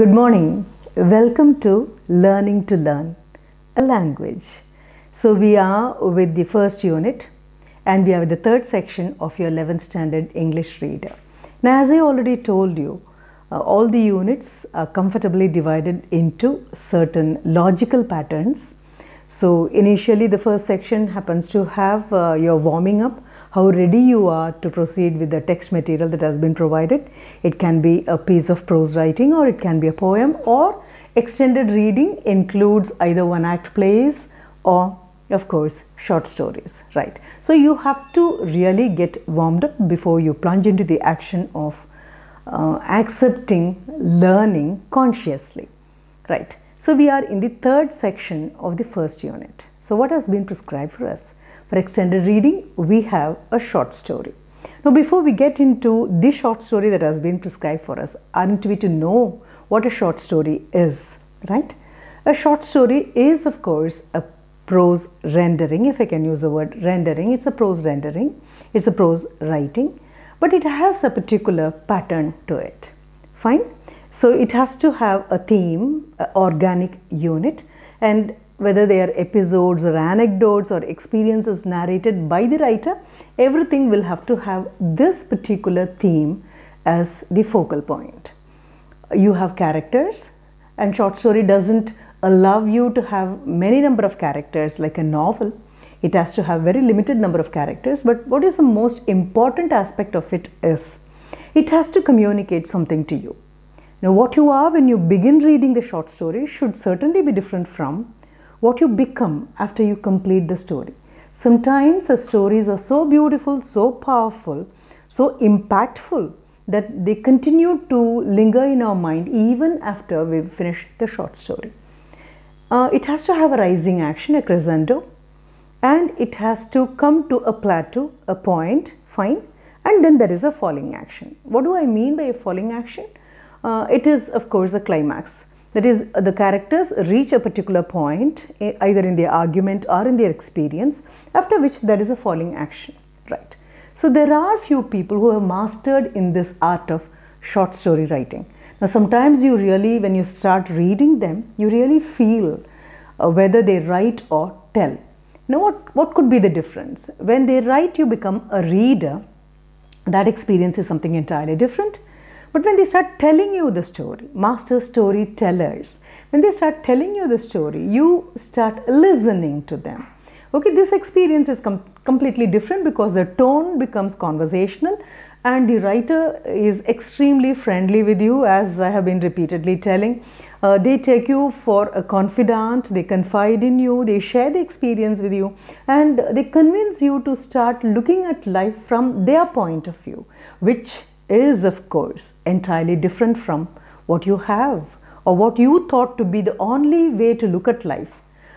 Good morning. Welcome to Learning to Learn a Language. So we are with the first unit and we are with the third section of your 11th standard English reader. Now as I already told you, uh, all the units are comfortably divided into certain logical patterns. So initially the first section happens to have uh, your warming up how ready you are to proceed with the text material that has been provided. It can be a piece of prose writing or it can be a poem or extended reading includes either one act plays or of course short stories right so you have to really get warmed up before you plunge into the action of uh, accepting learning consciously right so we are in the third section of the first unit so what has been prescribed for us for extended reading, we have a short story. Now, before we get into the short story that has been prescribed for us, aren't we to know what a short story is, right? A short story is, of course, a prose rendering, if I can use the word rendering, it's a prose rendering, it's a prose writing, but it has a particular pattern to it. Fine? So, it has to have a theme, organic unit, and whether they are episodes or anecdotes or experiences narrated by the writer, everything will have to have this particular theme as the focal point. You have characters and short story doesn't allow you to have many number of characters like a novel. It has to have very limited number of characters but what is the most important aspect of it is it has to communicate something to you. Now what you are when you begin reading the short story should certainly be different from what you become after you complete the story. Sometimes the stories are so beautiful, so powerful, so impactful that they continue to linger in our mind even after we've finished the short story. Uh, it has to have a rising action, a crescendo, and it has to come to a plateau, a point, fine, and then there is a falling action. What do I mean by a falling action? Uh, it is, of course, a climax. That is, uh, the characters reach a particular point eh, either in their argument or in their experience after which there is a falling action, right? So there are few people who have mastered in this art of short story writing. Now sometimes you really, when you start reading them, you really feel uh, whether they write or tell. Now what, what could be the difference? When they write, you become a reader. That experience is something entirely different. But when they start telling you the story, master storytellers, when they start telling you the story, you start listening to them. Okay, this experience is com completely different because the tone becomes conversational and the writer is extremely friendly with you as I have been repeatedly telling. Uh, they take you for a confidant, they confide in you, they share the experience with you and they convince you to start looking at life from their point of view which is of course entirely different from what you have or what you thought to be the only way to look at life.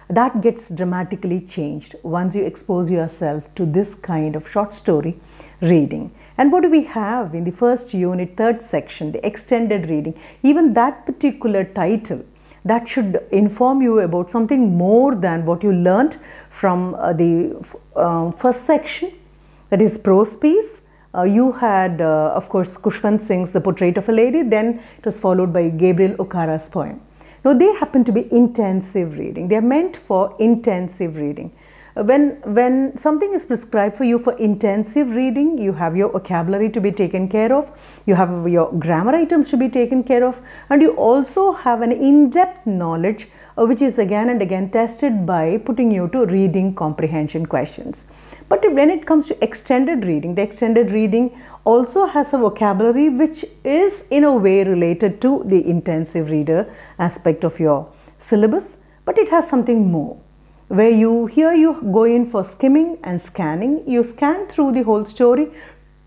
That gets dramatically changed once you expose yourself to this kind of short story reading. And what do we have in the first unit, third section, the extended reading? Even that particular title that should inform you about something more than what you learnt from uh, the uh, first section, that is prose piece uh, you had, uh, of course, Kushwant Singh's The Portrait of a Lady, then it was followed by Gabriel Okara's poem. Now, they happen to be intensive reading. They are meant for intensive reading. Uh, when, when something is prescribed for you for intensive reading, you have your vocabulary to be taken care of, you have your grammar items to be taken care of, and you also have an in-depth knowledge uh, which is again and again tested by putting you to reading comprehension questions. But when it comes to extended reading, the extended reading also has a vocabulary which is in a way related to the intensive reader aspect of your syllabus, but it has something more where you here you go in for skimming and scanning you scan through the whole story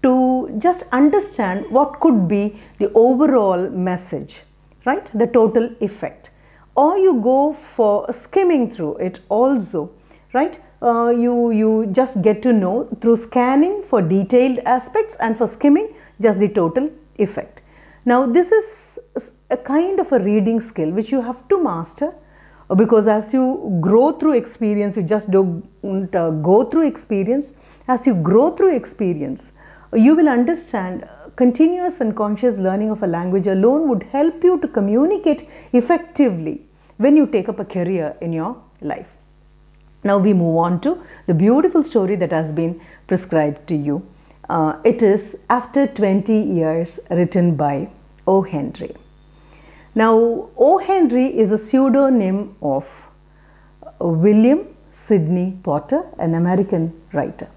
to just understand what could be the overall message right the total effect or you go for skimming through it also right uh, you, you just get to know through scanning for detailed aspects and for skimming just the total effect. Now this is a kind of a reading skill which you have to master uh, because as you grow through experience, you just don't uh, go through experience, as you grow through experience, uh, you will understand uh, continuous and conscious learning of a language alone would help you to communicate effectively when you take up a career in your life. Now we move on to the beautiful story that has been prescribed to you. Uh, it is After 20 Years written by O. Henry. Now O. Henry is a pseudonym of William Sidney Potter, an American writer.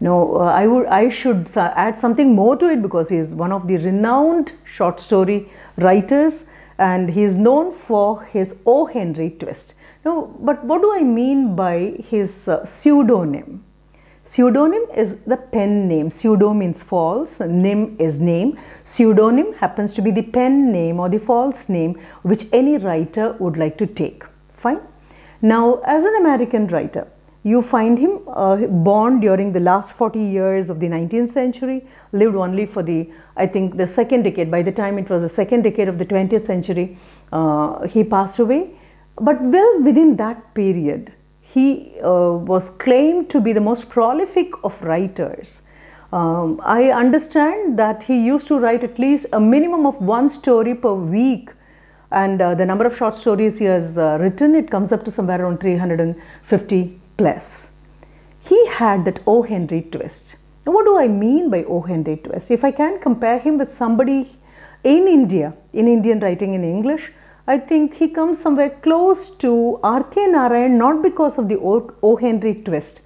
Now uh, I, would, I should add something more to it because he is one of the renowned short story writers and he is known for his O. Henry twist. Now, but what do I mean by his uh, pseudonym? Pseudonym is the pen name. Pseudo means false, Name is name. Pseudonym happens to be the pen name or the false name which any writer would like to take. Fine. Now, as an American writer, you find him uh, born during the last 40 years of the 19th century, lived only for the, I think, the second decade. By the time it was the second decade of the 20th century, uh, he passed away but well within that period, he uh, was claimed to be the most prolific of writers. Um, I understand that he used to write at least a minimum of one story per week and uh, the number of short stories he has uh, written, it comes up to somewhere around 350 plus. He had that O. Henry twist. Now, what do I mean by O. Henry twist? If I can compare him with somebody in India, in Indian writing in English, I think he comes somewhere close to R.K. Narayan not because of the O. o. Henry twist.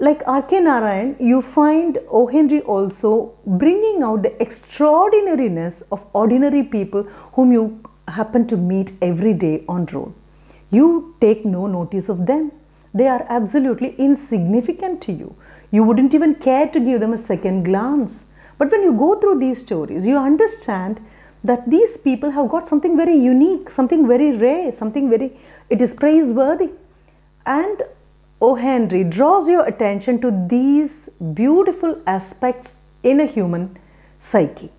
Like R.K. Narayan, you find O. Henry also bringing out the extraordinariness of ordinary people whom you happen to meet every day on road. You take no notice of them. They are absolutely insignificant to you. You wouldn't even care to give them a second glance. But when you go through these stories, you understand that these people have got something very unique, something very rare, something very, it is praiseworthy. And O. Oh Henry draws your attention to these beautiful aspects in a human psyche.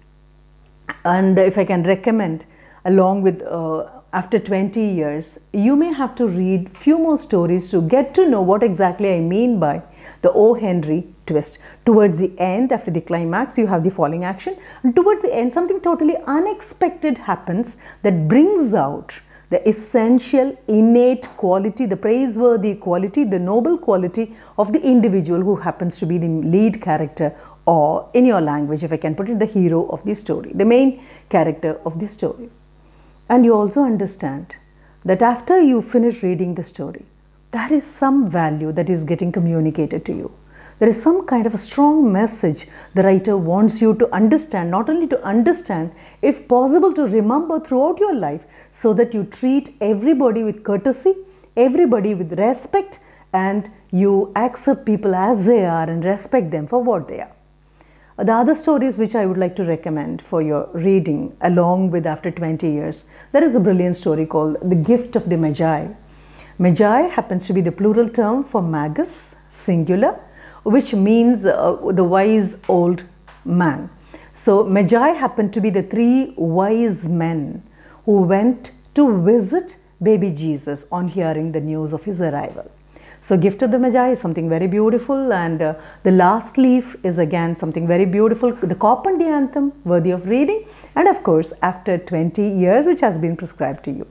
And if I can recommend, along with uh, after 20 years, you may have to read few more stories to get to know what exactly I mean by the O. Oh Henry twist. Towards the end, after the climax, you have the following action. And towards the end, something totally unexpected happens that brings out the essential innate quality, the praiseworthy quality, the noble quality of the individual who happens to be the lead character or in your language, if I can put it, the hero of the story, the main character of the story. And you also understand that after you finish reading the story, there is some value that is getting communicated to you there is some kind of a strong message the writer wants you to understand, not only to understand, if possible, to remember throughout your life so that you treat everybody with courtesy, everybody with respect, and you accept people as they are and respect them for what they are. The other stories which I would like to recommend for your reading along with After 20 Years, there is a brilliant story called The Gift of the Magi. Magi happens to be the plural term for magus, singular, which means uh, the wise old man. So Magi happened to be the three wise men who went to visit baby Jesus on hearing the news of his arrival. So gift of the Magi is something very beautiful and uh, the last leaf is again something very beautiful. The Kopandi anthem worthy of reading and of course after 20 years which has been prescribed to you.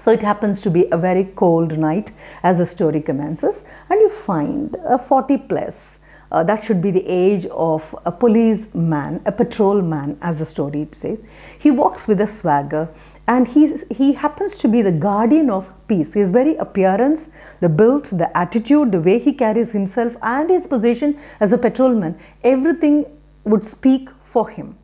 So it happens to be a very cold night as the story commences and you find a 40 plus uh, that should be the age of a policeman, a patrolman, as the story says. He walks with a swagger and he, he happens to be the guardian of peace. His very appearance, the build, the attitude, the way he carries himself and his position as a patrolman, everything would speak for him.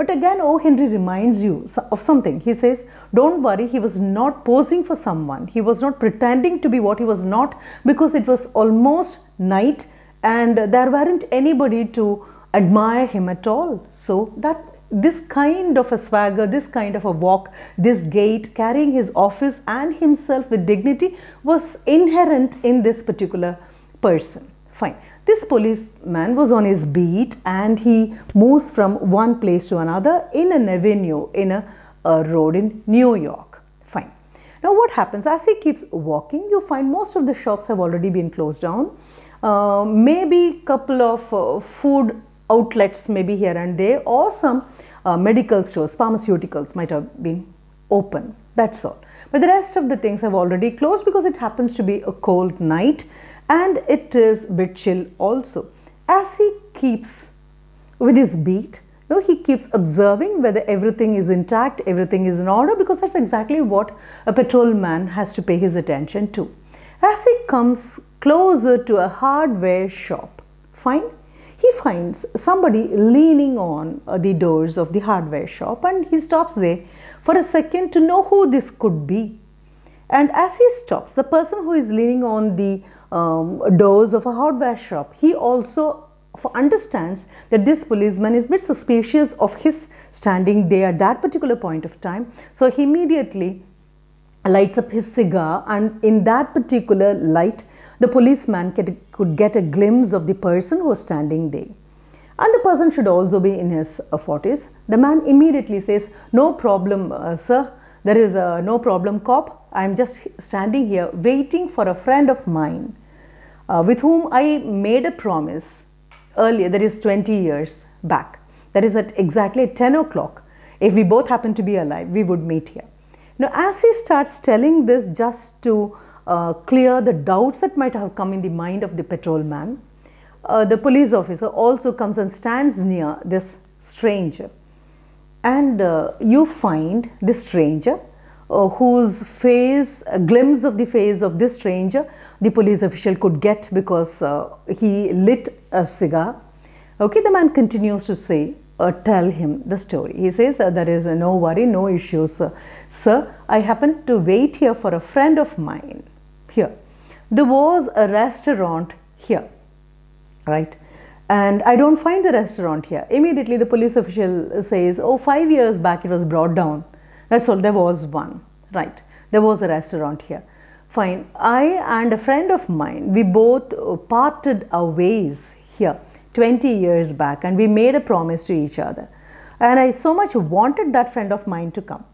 But again, O. Oh, Henry reminds you of something. He says, Don't worry, he was not posing for someone. He was not pretending to be what he was not because it was almost night and there weren't anybody to admire him at all. So that this kind of a swagger, this kind of a walk, this gait, carrying his office and himself with dignity was inherent in this particular person. Fine. This policeman was on his beat and he moves from one place to another in an avenue, in a, a road in New York. Fine. Now what happens? As he keeps walking, you find most of the shops have already been closed down. Uh, maybe couple of uh, food outlets maybe here and there or some uh, medical stores, pharmaceuticals might have been open. That's all. But the rest of the things have already closed because it happens to be a cold night and it is bit chill also. As he keeps with his beat, you know, he keeps observing whether everything is intact, everything is in order because that's exactly what a patrolman has to pay his attention to. As he comes closer to a hardware shop, fine, he finds somebody leaning on uh, the doors of the hardware shop and he stops there for a second to know who this could be. And as he stops, the person who is leaning on the um, doors of a hardware shop. He also understands that this policeman is a bit suspicious of his standing there at that particular point of time. So he immediately lights up his cigar and in that particular light, the policeman could get a glimpse of the person who was standing there. And the person should also be in his 40s. Uh, the man immediately says, no problem, uh, sir there is a no problem cop. I am just standing here waiting for a friend of mine uh, with whom I made a promise earlier, that is 20 years back. That is at exactly 10 o'clock. If we both happen to be alive, we would meet here. Now, as he starts telling this just to uh, clear the doubts that might have come in the mind of the patrolman, uh, the police officer also comes and stands near this stranger and uh, you find this stranger uh, whose face, a glimpse of the face of this stranger, the police official could get because uh, he lit a cigar. Okay, the man continues to say, uh, tell him the story. He says, there is no worry, no issues. Sir, I happened to wait here for a friend of mine here. There was a restaurant here, right? and I don't find the restaurant here. Immediately the police official says, oh, five years back it was brought down. That's all, there was one, right? There was a restaurant here. Fine. I and a friend of mine, we both parted our ways here 20 years back and we made a promise to each other. And I so much wanted that friend of mine to come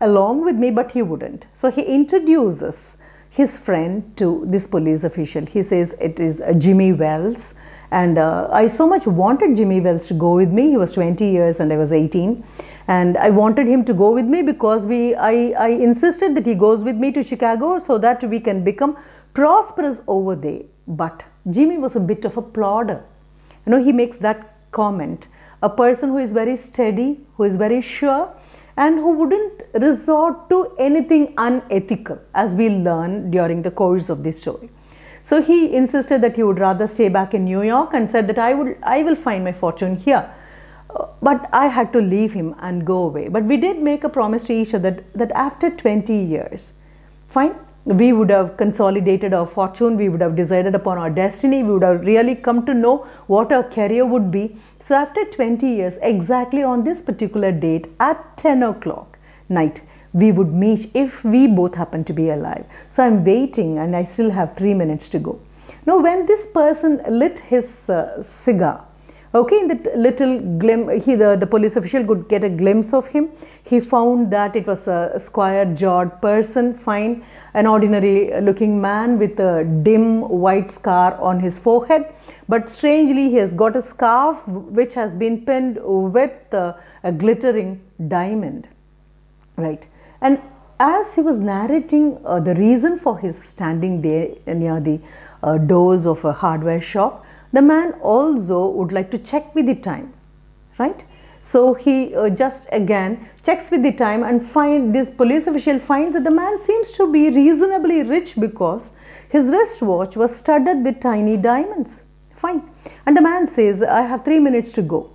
along with me, but he wouldn't. So he introduces his friend to this police official. He says it is Jimmy Wells and uh, I so much wanted Jimmy Wells to go with me. He was 20 years and I was 18. And I wanted him to go with me because we, I, I insisted that he goes with me to Chicago so that we can become prosperous over there. But Jimmy was a bit of a plodder. You know, he makes that comment. A person who is very steady, who is very sure, and who wouldn't resort to anything unethical, as we learn during the course of this story. So he insisted that he would rather stay back in New York and said that I, would, I will find my fortune here. Uh, but I had to leave him and go away. But we did make a promise to each other that, that after 20 years, fine, we would have consolidated our fortune, we would have decided upon our destiny, we would have really come to know what our career would be. So after 20 years, exactly on this particular date at 10 o'clock night, we would meet if we both happen to be alive. So I'm waiting and I still have three minutes to go. Now, when this person lit his uh, cigar, okay, in that little glimpse, he, the, the police official could get a glimpse of him. He found that it was a square jawed person, fine, an ordinary looking man with a dim white scar on his forehead. But strangely, he has got a scarf which has been pinned with uh, a glittering diamond, right? And as he was narrating uh, the reason for his standing there near the uh, doors of a hardware shop, the man also would like to check with the time, right? So he uh, just again checks with the time and find this police official finds that the man seems to be reasonably rich because his wristwatch was studded with tiny diamonds. Fine. And the man says, I have three minutes to go.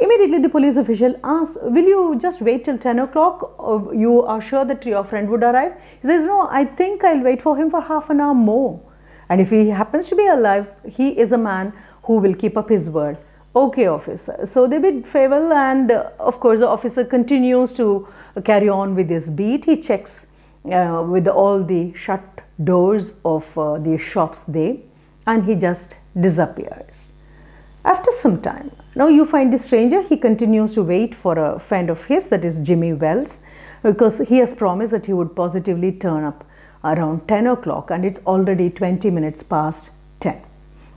Immediately the police official asks, will you just wait till 10 o'clock? Uh, you are sure that your friend would arrive? He says, no, I think I'll wait for him for half an hour more. And if he happens to be alive, he is a man who will keep up his word. Okay, officer. So they bid farewell and uh, of course the officer continues to carry on with his beat. He checks uh, with all the shut doors of uh, the shops there and he just disappears. After some time, now you find this stranger, he continues to wait for a friend of his that is Jimmy Wells because he has promised that he would positively turn up around 10 o'clock and it's already 20 minutes past 10.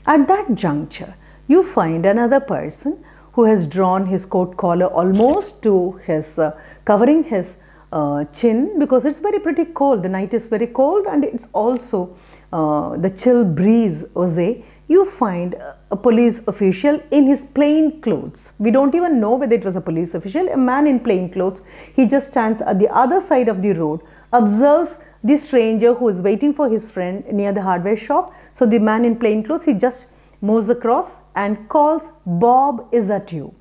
At that juncture, you find another person who has drawn his coat collar almost to his uh, covering his uh, chin because it's very pretty cold. The night is very cold and it's also uh, the chill breeze was there you find a police official in his plain clothes. We don't even know whether it was a police official, a man in plain clothes. He just stands at the other side of the road, observes the stranger who is waiting for his friend near the hardware shop. So the man in plain clothes, he just moves across and calls, Bob, is that you?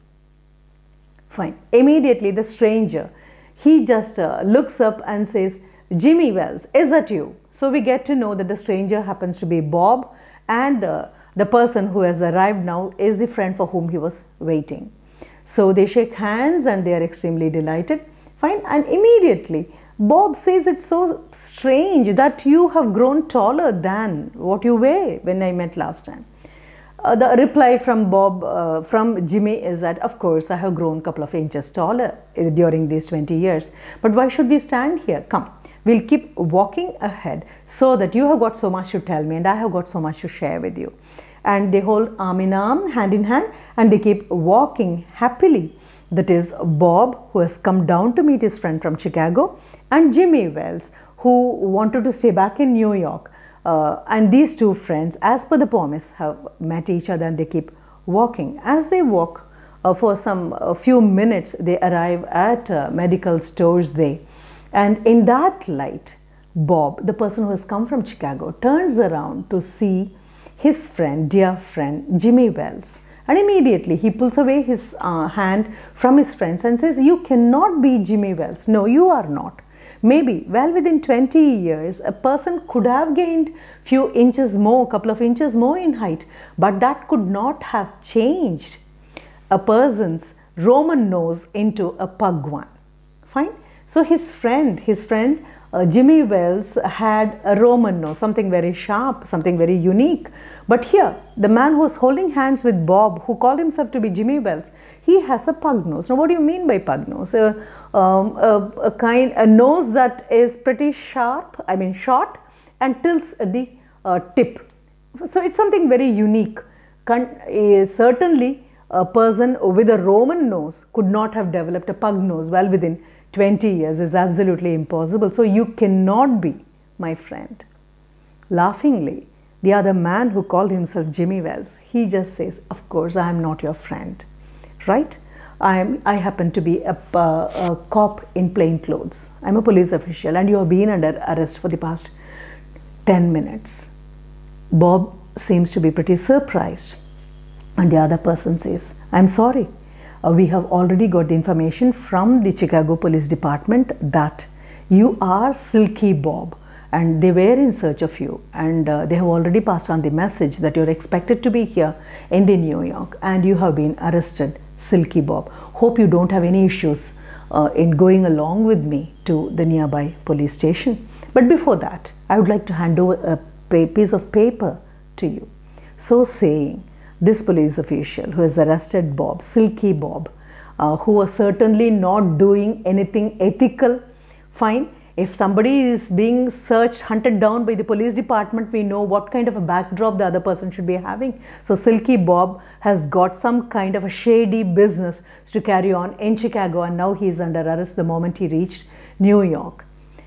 Fine. Immediately the stranger, he just uh, looks up and says, Jimmy Wells, is that you? So we get to know that the stranger happens to be Bob and uh, the person who has arrived now is the friend for whom he was waiting. So they shake hands and they are extremely delighted. Fine, and immediately Bob says it's so strange that you have grown taller than what you were when I met last time. Uh, the reply from Bob, uh, from Jimmy is that of course I have grown a couple of inches taller uh, during these 20 years. But why should we stand here? Come, we'll keep walking ahead so that you have got so much to tell me and I have got so much to share with you and they hold arm in arm, hand in hand, and they keep walking happily. That is Bob, who has come down to meet his friend from Chicago, and Jimmy Wells, who wanted to stay back in New York. Uh, and these two friends, as per the promise, have met each other and they keep walking. As they walk uh, for some few minutes, they arrive at uh, medical stores day. And in that light, Bob, the person who has come from Chicago, turns around to see his friend, dear friend, Jimmy Wells. And immediately he pulls away his uh, hand from his friends and says, You cannot be Jimmy Wells. No, you are not. Maybe, well, within 20 years, a person could have gained few inches more, couple of inches more in height, but that could not have changed a person's Roman nose into a pug one. Fine? So his friend, his friend uh, Jimmy Wells had a Roman nose, something very sharp, something very unique. But here, the man who was holding hands with Bob, who called himself to be Jimmy Wells, he has a pug nose. Now, what do you mean by pug nose? Uh, um, a, a, kind a nose that is pretty sharp, I mean short, and tilts at the uh, tip. So it's something very unique. Con certainly, a person with a Roman nose could not have developed a pug nose well within 20 years is absolutely impossible. So you cannot be my friend. Laughingly, the other man who called himself Jimmy Wells, he just says, Of course, I am not your friend, right? I, am, I happen to be a, a cop in plain clothes. I'm a police official, and you have been under arrest for the past 10 minutes. Bob seems to be pretty surprised, and the other person says, I'm sorry uh, we have already got the information from the Chicago Police Department that you are Silky Bob and they were in search of you and uh, they have already passed on the message that you're expected to be here in the New York and you have been arrested Silky Bob. Hope you don't have any issues uh, in going along with me to the nearby police station. But before that, I would like to hand over a piece of paper to you. So saying, this police official who has arrested Bob, Silky Bob, uh, who was certainly not doing anything ethical, fine. If somebody is being searched, hunted down by the police department, we know what kind of a backdrop the other person should be having. So, Silky Bob has got some kind of a shady business to carry on in Chicago, and now he is under arrest the moment he reached New York.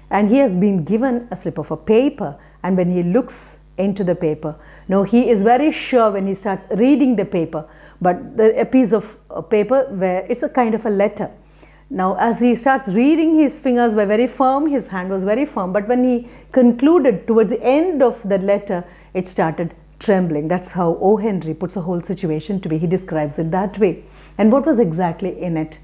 And he has been given a slip of a paper, and when he looks into the paper. No, he is very sure when he starts reading the paper, but the, a piece of paper where it's a kind of a letter. Now, as he starts reading, his fingers were very firm, his hand was very firm, but when he concluded towards the end of the letter, it started trembling. That's how O. Henry puts a whole situation to be. He describes it that way. And what was exactly in it?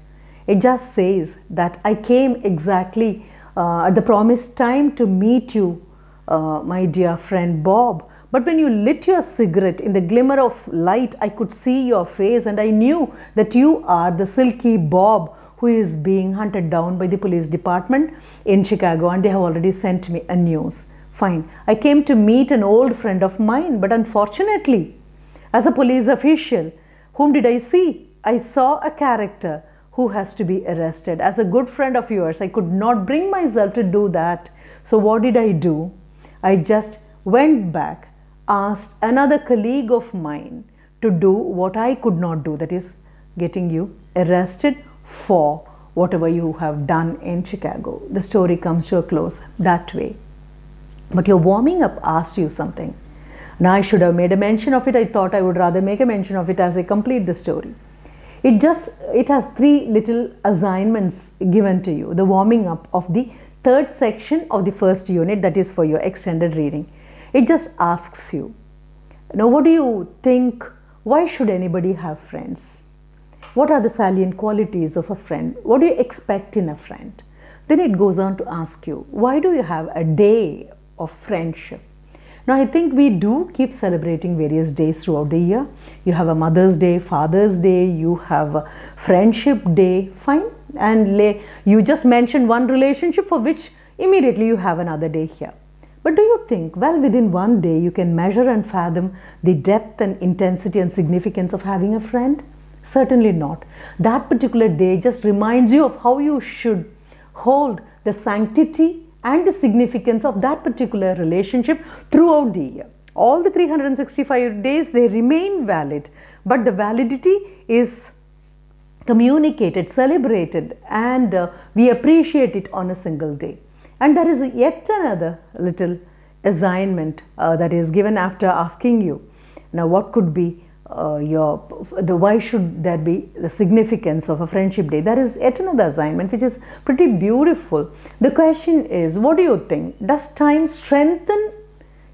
It just says that I came exactly uh, at the promised time to meet you uh, my dear friend Bob. But when you lit your cigarette in the glimmer of light, I could see your face and I knew that you are the silky Bob who is being hunted down by the police department in Chicago and they have already sent me a news. Fine. I came to meet an old friend of mine, but unfortunately, as a police official, whom did I see? I saw a character who has to be arrested. As a good friend of yours, I could not bring myself to do that. So, what did I do? I just went back, asked another colleague of mine to do what I could not do, that is, getting you arrested for whatever you have done in Chicago. The story comes to a close that way. But your warming up asked you something. Now, I should have made a mention of it. I thought I would rather make a mention of it as I complete the story. It just, it has three little assignments given to you the warming up of the third section of the first unit that is for your extended reading. It just asks you, now what do you think, why should anybody have friends? What are the salient qualities of a friend? What do you expect in a friend? Then it goes on to ask you, why do you have a day of friendship? Now, I think we do keep celebrating various days throughout the year. You have a Mother's Day, Father's Day, you have a Friendship Day, fine and lay, you just mentioned one relationship for which immediately you have another day here. But do you think, well, within one day you can measure and fathom the depth and intensity and significance of having a friend? Certainly not. That particular day just reminds you of how you should hold the sanctity and the significance of that particular relationship throughout the year. All the 365 days they remain valid, but the validity is communicated, celebrated and uh, we appreciate it on a single day. And there is yet another little assignment uh, that is given after asking you. Now what could be uh, your, the why should there be the significance of a friendship day? There is yet another assignment which is pretty beautiful. The question is what do you think? Does time strengthen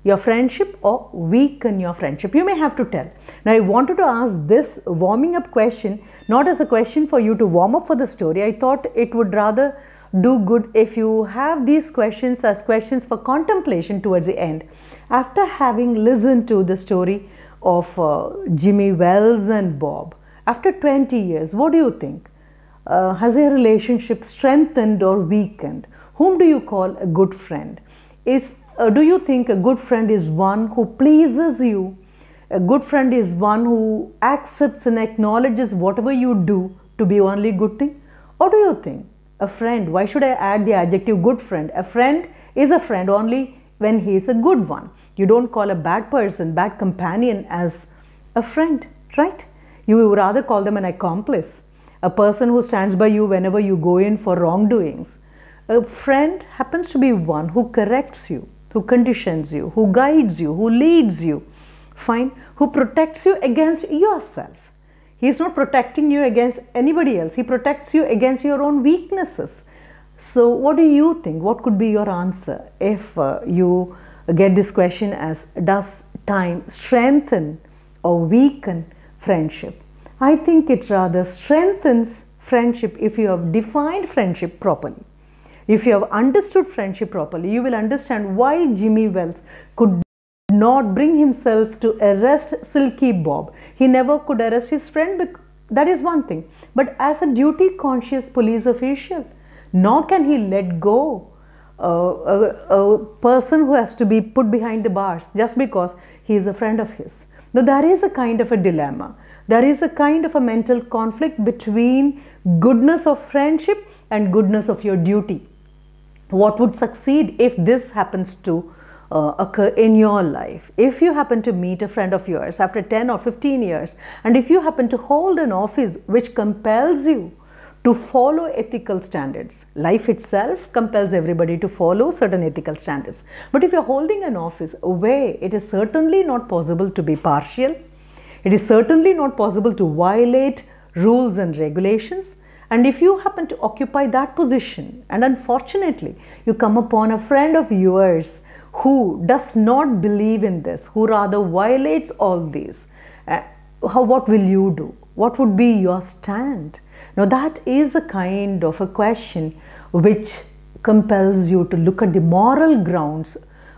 your friendship or weaken your friendship. You may have to tell. Now, I wanted to ask this warming up question not as a question for you to warm up for the story. I thought it would rather do good if you have these questions as questions for contemplation towards the end. After having listened to the story of uh, Jimmy Wells and Bob, after 20 years, what do you think? Uh, has their relationship strengthened or weakened? Whom do you call a good friend? Is uh, do you think a good friend is one who pleases you? A good friend is one who accepts and acknowledges whatever you do to be only good thing? Or do you think a friend, why should I add the adjective good friend? A friend is a friend only when he is a good one. You don't call a bad person, bad companion as a friend, right? You would rather call them an accomplice, a person who stands by you whenever you go in for wrongdoings. A friend happens to be one who corrects you, who conditions you, who guides you, who leads you, fine, who protects you against yourself. He is not protecting you against anybody else. He protects you against your own weaknesses. So, what do you think? What could be your answer if uh, you get this question as Does time strengthen or weaken friendship? I think it rather strengthens friendship if you have defined friendship properly. If you have understood friendship properly, you will understand why Jimmy Wells could not bring himself to arrest Silky Bob. He never could arrest his friend, that is one thing. But as a duty conscious police official, nor can he let go uh, a, a, person who has to be put behind the bars just because he is a friend of his. Now, there is a kind of a dilemma. There is a kind of a mental conflict between goodness of friendship and goodness of your duty what would succeed if this happens to uh, occur in your life. If you happen to meet a friend of yours after 10 or 15 years and if you happen to hold an office which compels you to follow ethical standards. Life itself compels everybody to follow certain ethical standards. But if you're holding an office where it is certainly not possible to be partial, it is certainly not possible to violate rules and regulations, and if you happen to occupy that position, and unfortunately, you come upon a friend of yours who does not believe in this, who rather violates all these, uh, how, what will you do? What would be your stand? Now, that is a kind of a question which compels you to look at the moral grounds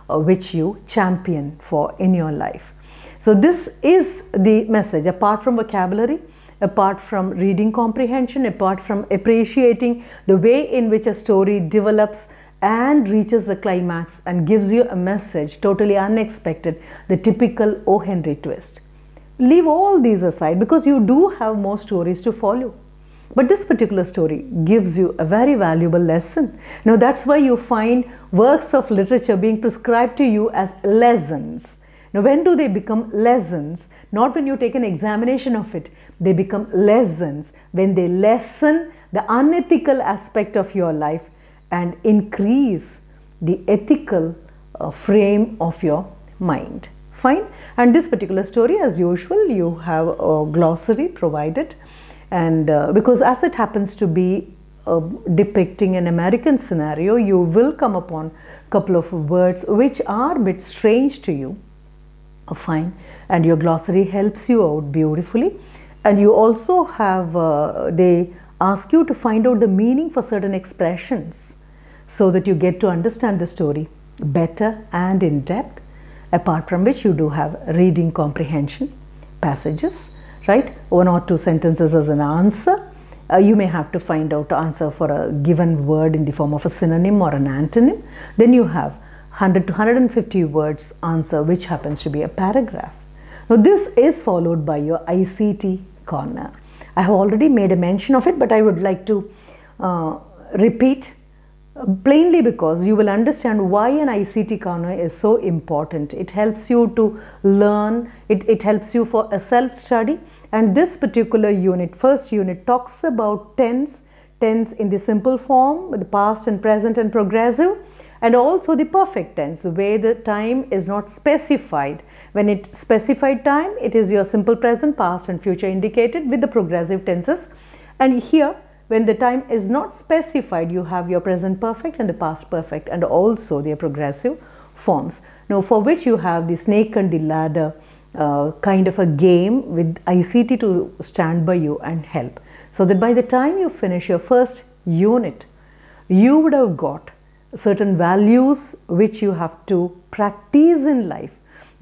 uh, which you champion for in your life. So, this is the message apart from vocabulary apart from reading comprehension, apart from appreciating the way in which a story develops and reaches the climax and gives you a message totally unexpected, the typical O. Henry twist. Leave all these aside because you do have more stories to follow. But this particular story gives you a very valuable lesson. Now that's why you find works of literature being prescribed to you as lessons. Now when do they become lessons? Not when you take an examination of it, they become lessons when they lessen the unethical aspect of your life and increase the ethical uh, frame of your mind fine and this particular story as usual you have a glossary provided and uh, because as it happens to be uh, depicting an american scenario you will come upon a couple of words which are a bit strange to you fine and your glossary helps you out beautifully and you also have, uh, they ask you to find out the meaning for certain expressions so that you get to understand the story better and in depth, apart from which you do have reading comprehension passages, right? One or two sentences as an answer. Uh, you may have to find out answer for a given word in the form of a synonym or an antonym. Then you have 100 to 150 words answer, which happens to be a paragraph. Now, this is followed by your ICT corner. I have already made a mention of it, but I would like to uh, repeat uh, plainly because you will understand why an ICT corner is so important. It helps you to learn, it, it helps you for a self-study and this particular unit, first unit talks about tense, tense in the simple form, the past and present and progressive and also the perfect tense where the time is not specified when it specified time, it is your simple present, past and future indicated with the progressive tenses. And here, when the time is not specified, you have your present perfect and the past perfect and also their progressive forms. Now, for which you have the snake and the ladder uh, kind of a game with ICT to stand by you and help. So that by the time you finish your first unit, you would have got certain values which you have to practice in life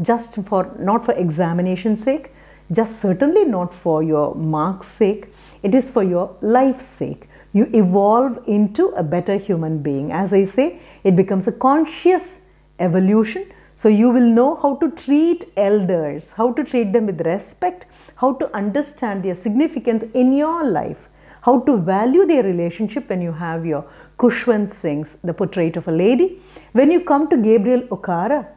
just for not for examination sake, just certainly not for your marks sake, it is for your life's sake. You evolve into a better human being. As I say, it becomes a conscious evolution. So you will know how to treat elders, how to treat them with respect, how to understand their significance in your life, how to value their relationship when you have your Kushwan Singh's The Portrait of a Lady. When you come to Gabriel Okara,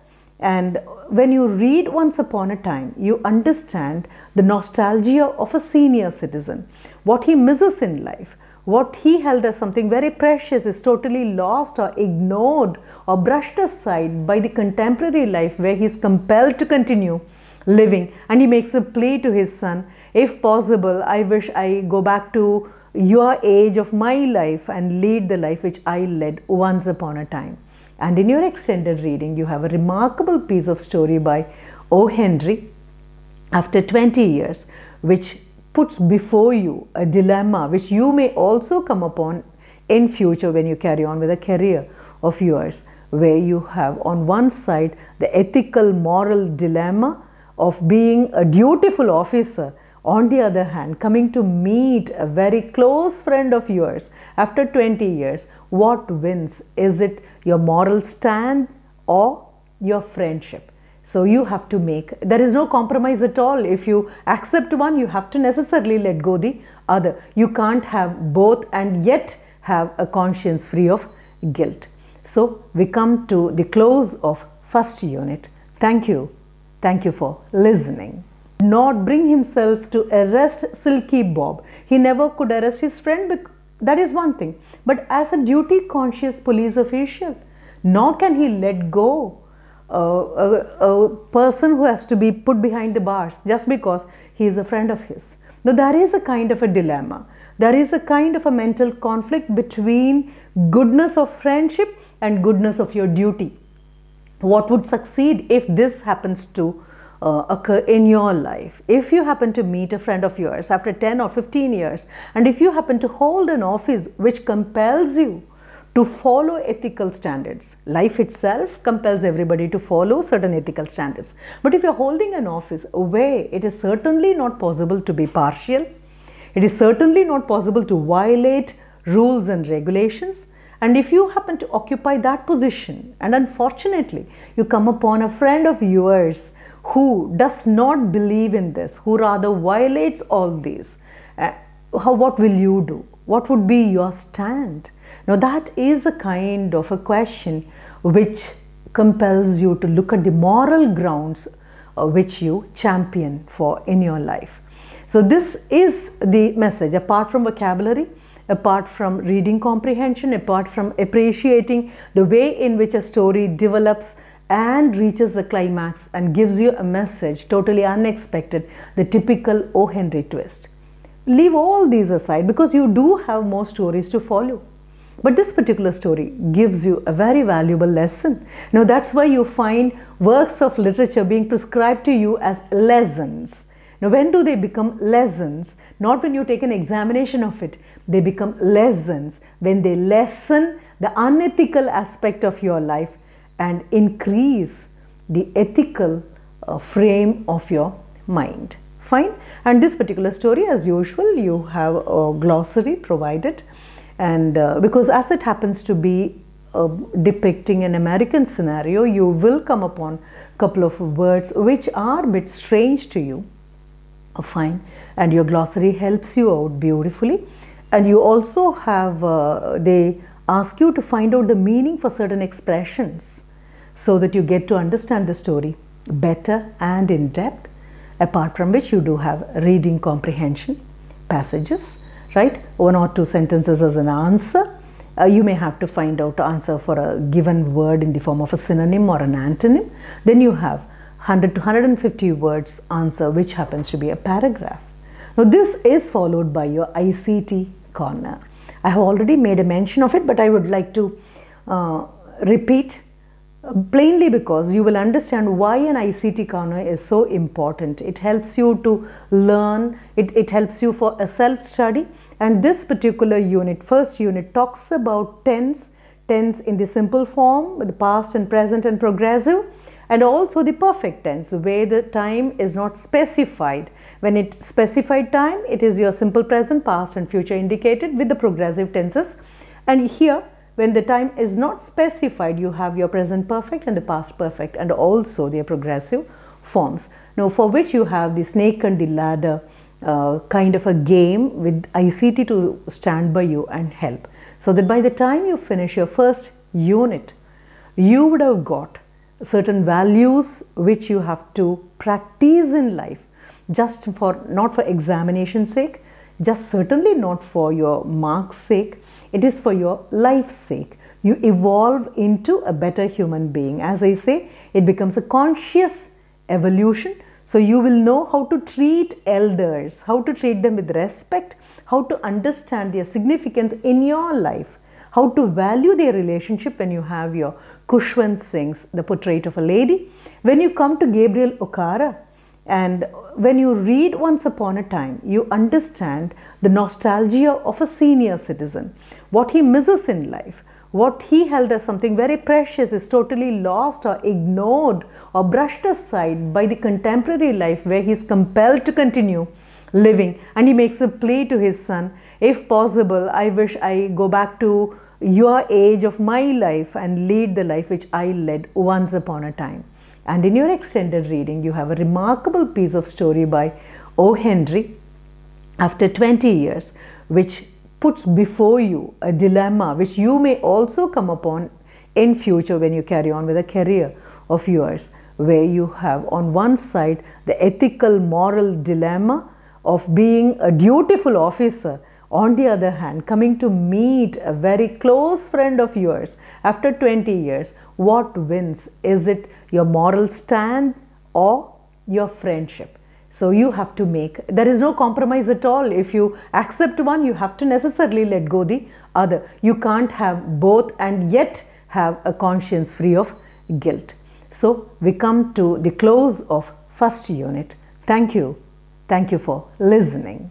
and when you read Once Upon a Time, you understand the nostalgia of a senior citizen, what he misses in life, what he held as something very precious is totally lost or ignored or brushed aside by the contemporary life where he is compelled to continue living. And he makes a plea to his son if possible, I wish I go back to your age of my life and lead the life which I led once upon a time. And in your extended reading, you have a remarkable piece of story by O. Henry after 20 years, which puts before you a dilemma which you may also come upon in future when you carry on with a career of yours where you have on one side the ethical moral dilemma of being a dutiful officer on the other hand coming to meet a very close friend of yours after 20 years what wins is it your moral stand or your friendship. So you have to make, there is no compromise at all. If you accept one, you have to necessarily let go the other. You can't have both and yet have a conscience free of guilt. So we come to the close of first unit. Thank you. Thank you for listening. Not bring himself to arrest Silky Bob. He never could arrest his friend because that is one thing. But as a duty conscious police official, nor can he let go uh, a, a, person who has to be put behind the bars just because he is a friend of his. Now, there is a kind of a dilemma. There is a kind of a mental conflict between goodness of friendship and goodness of your duty. What would succeed if this happens to uh, occur in your life. If you happen to meet a friend of yours after 10 or 15 years, and if you happen to hold an office which compels you to follow ethical standards. Life itself compels everybody to follow certain ethical standards. But if you're holding an office where it is certainly not possible to be partial, it is certainly not possible to violate rules and regulations. And if you happen to occupy that position, and unfortunately, you come upon a friend of yours who does not believe in this, who rather violates all these, uh, how, what will you do? What would be your stand? Now, that is a kind of a question which compels you to look at the moral grounds uh, which you champion for in your life. So, this is the message apart from vocabulary apart from reading comprehension, apart from appreciating the way in which a story develops and reaches the climax and gives you a message totally unexpected, the typical O. Henry twist. Leave all these aside because you do have more stories to follow. But this particular story gives you a very valuable lesson. Now that's why you find works of literature being prescribed to you as lessons. Now when do they become lessons? Not when you take an examination of it. They become lessons when they lessen the unethical aspect of your life and increase the ethical uh, frame of your mind. Fine. And this particular story as usual you have a uh, glossary provided and uh, because as it happens to be uh, depicting an American scenario you will come upon a couple of words which are a bit strange to you. Uh, fine. And your glossary helps you out beautifully and you also have uh, they ask you to find out the meaning for certain expressions so that you get to understand the story better and in depth apart from which you do have reading comprehension passages right one or two sentences as an answer uh, you may have to find out answer for a given word in the form of a synonym or an antonym then you have 100 to 150 words answer which happens to be a paragraph now this is followed by your ICT corner I have already made a mention of it but I would like to uh, repeat plainly because you will understand why an ICT corner is so important. It helps you to learn, it, it helps you for a self-study and this particular unit, first unit talks about tense, tense in the simple form, the past and present and progressive and also the perfect tense where the time is not specified. When it specified time, it is your simple present, past and future indicated with the progressive tenses and here when the time is not specified, you have your present perfect and the past perfect and also their progressive forms. Now, for which you have the snake and the ladder uh, kind of a game with ICT to stand by you and help. So that by the time you finish your first unit, you would have got certain values which you have to practice in life just for not for examination sake just certainly not for your marks sake it is for your life's sake. You evolve into a better human being. As I say, it becomes a conscious evolution. So you will know how to treat elders, how to treat them with respect, how to understand their significance in your life, how to value their relationship when you have your Kushwan Singh's The Portrait of a Lady. When you come to Gabriel Okara, and when you read Once Upon a Time, you understand the nostalgia of a senior citizen, what he misses in life. What he held as something very precious is totally lost or ignored or brushed aside by the contemporary life where he is compelled to continue living. And he makes a plea to his son if possible, I wish I go back to your age of my life and lead the life which I led once upon a time. And in your extended reading, you have a remarkable piece of story by O. Henry after 20 years, which puts before you a dilemma which you may also come upon in future when you carry on with a career of yours where you have on one side the ethical moral dilemma of being a dutiful officer on the other hand coming to meet a very close friend of yours after 20 years what wins is it your moral stand or your friendship. So you have to make, there is no compromise at all. If you accept one, you have to necessarily let go the other. You can't have both and yet have a conscience free of guilt. So we come to the close of first unit. Thank you. Thank you for listening.